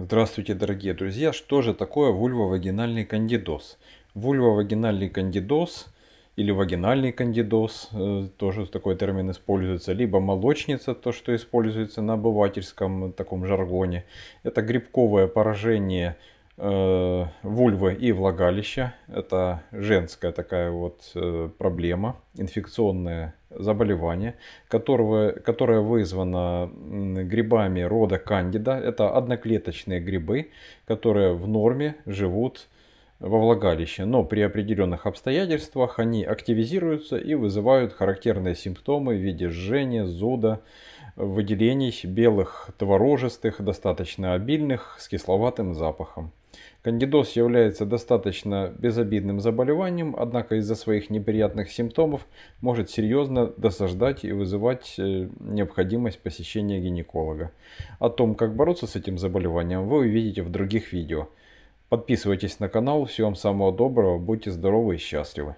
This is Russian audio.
Здравствуйте, дорогие друзья! Что же такое вульвовагинальный кандидоз? Вульвовагинальный кандидоз или вагинальный кандидоз, э, тоже такой термин используется, либо молочница, то, что используется на обывательском таком жаргоне. Это грибковое поражение э, вульвы и влагалища. Это женская такая вот э, проблема, инфекционная заболевание, которое, которое вызвано грибами рода кандида. Это одноклеточные грибы, которые в норме живут во влагалище, но при определенных обстоятельствах они активизируются и вызывают характерные симптомы в виде жжения, зуда, выделений белых творожистых, достаточно обильных, с кисловатым запахом. Кандидоз является достаточно безобидным заболеванием, однако из-за своих неприятных симптомов может серьезно досаждать и вызывать э, необходимость посещения гинеколога. О том, как бороться с этим заболеванием, вы увидите в других видео. Подписывайтесь на канал. Всем самого доброго. Будьте здоровы и счастливы.